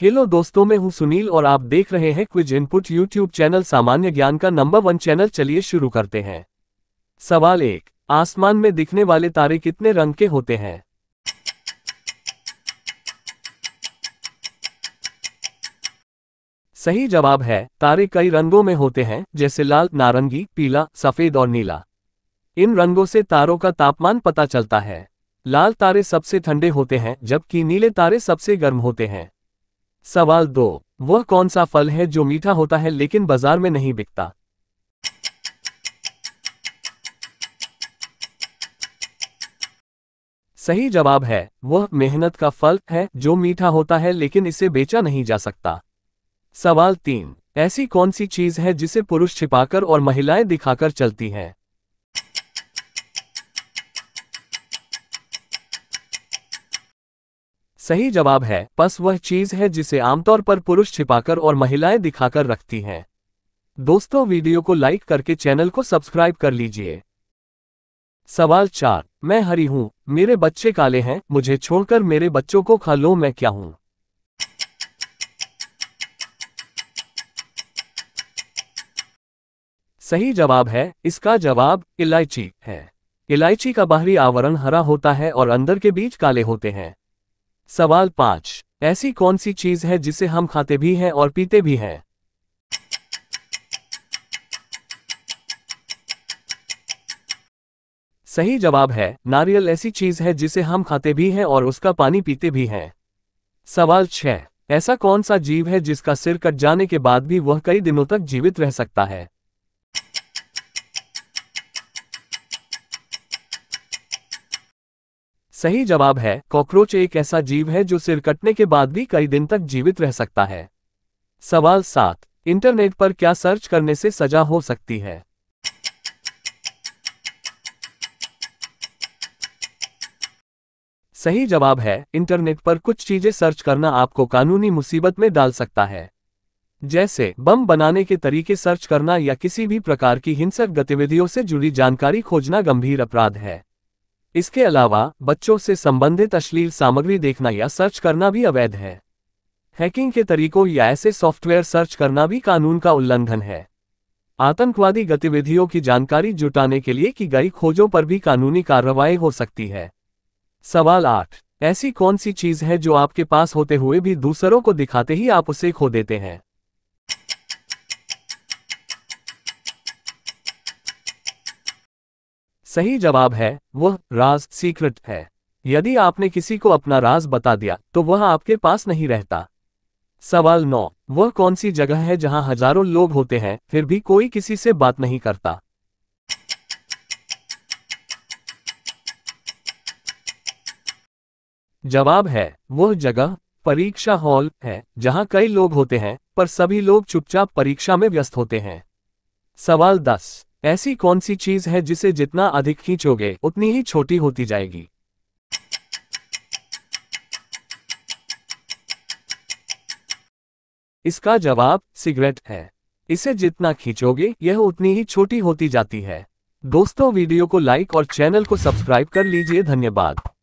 hello दोस्तों मैं हूं सुनील और आप देख रहे हैं क्विज इनपुट यूट्यूब चैनल सामान्य ज्ञान का नंबर वन चैनल चलिए शुरू करते हैं सवाल एक आसमान में दिखने वाले तारे कितने रंग के होते हैं सही जवाब है तारे कई रंगों में होते हैं जैसे लाल नारंगी पीला सफेद और नीला इन रंगों से तारों का तापमान पता चलता है लाल तारे सबसे ठंडे होते हैं जबकि नीले तारे सबसे गर्म होते हैं सवाल दो वह कौन सा फल है जो मीठा होता है लेकिन बाजार में नहीं बिकता सही जवाब है वह मेहनत का फल है जो मीठा होता है लेकिन इसे बेचा नहीं जा सकता सवाल तीन ऐसी कौन सी चीज है जिसे पुरुष छिपाकर और महिलाएं दिखाकर चलती हैं सही जवाब है पस वह चीज है जिसे आमतौर पर पुरुष छिपाकर और महिलाएं दिखाकर रखती हैं दोस्तों वीडियो को लाइक करके चैनल को सब्सक्राइब कर लीजिए सवाल चार मैं हरी हूँ मेरे बच्चे काले हैं मुझे छोड़कर मेरे बच्चों को खा लो मैं क्या हूँ सही जवाब है इसका जवाब इलायची है इलायची का बाहरी आवरण हरा होता है और अंदर के बीज काले होते हैं सवाल पांच ऐसी कौन सी चीज है जिसे हम खाते भी हैं और पीते भी हैं सही जवाब है नारियल ऐसी चीज है जिसे हम खाते भी हैं और उसका पानी पीते भी हैं सवाल छह ऐसा कौन सा जीव है जिसका सिर कट जाने के बाद भी वह कई दिनों तक जीवित रह सकता है सही जवाब है कॉकरोच एक ऐसा जीव है जो सिर कटने के बाद भी कई दिन तक जीवित रह सकता है सवाल सात इंटरनेट पर क्या सर्च करने से सजा हो सकती है सही जवाब है इंटरनेट पर कुछ चीजें सर्च करना आपको कानूनी मुसीबत में डाल सकता है जैसे बम बनाने के तरीके सर्च करना या किसी भी प्रकार की हिंसक गतिविधियों से जुड़ी जानकारी खोजना गंभीर अपराध है इसके अलावा बच्चों से संबंधित अश्लील सामग्री देखना या सर्च करना भी अवैध है हैकिंग के तरीकों या ऐसे सॉफ्टवेयर सर्च करना भी कानून का उल्लंघन है आतंकवादी गतिविधियों की जानकारी जुटाने के लिए की गई खोजों पर भी कानूनी कार्रवाई हो सकती है सवाल आठ ऐसी कौन सी चीज है जो आपके पास होते हुए भी दूसरों को दिखाते ही आप उसे खो देते हैं सही जवाब है वह राज सीक्रेट है यदि आपने किसी को अपना राज बता दिया तो वह आपके पास नहीं रहता सवाल नौ वह कौन सी जगह है जहां हजारों लोग होते हैं फिर भी कोई किसी से बात नहीं करता जवाब है वह जगह परीक्षा हॉल है जहां कई लोग होते हैं पर सभी लोग चुपचाप परीक्षा में व्यस्त होते हैं सवाल दस ऐसी कौन सी चीज है जिसे जितना अधिक खींचोगे उतनी ही छोटी होती जाएगी इसका जवाब सिगरेट है इसे जितना खींचोगे यह उतनी ही छोटी होती जाती है दोस्तों वीडियो को लाइक और चैनल को सब्सक्राइब कर लीजिए धन्यवाद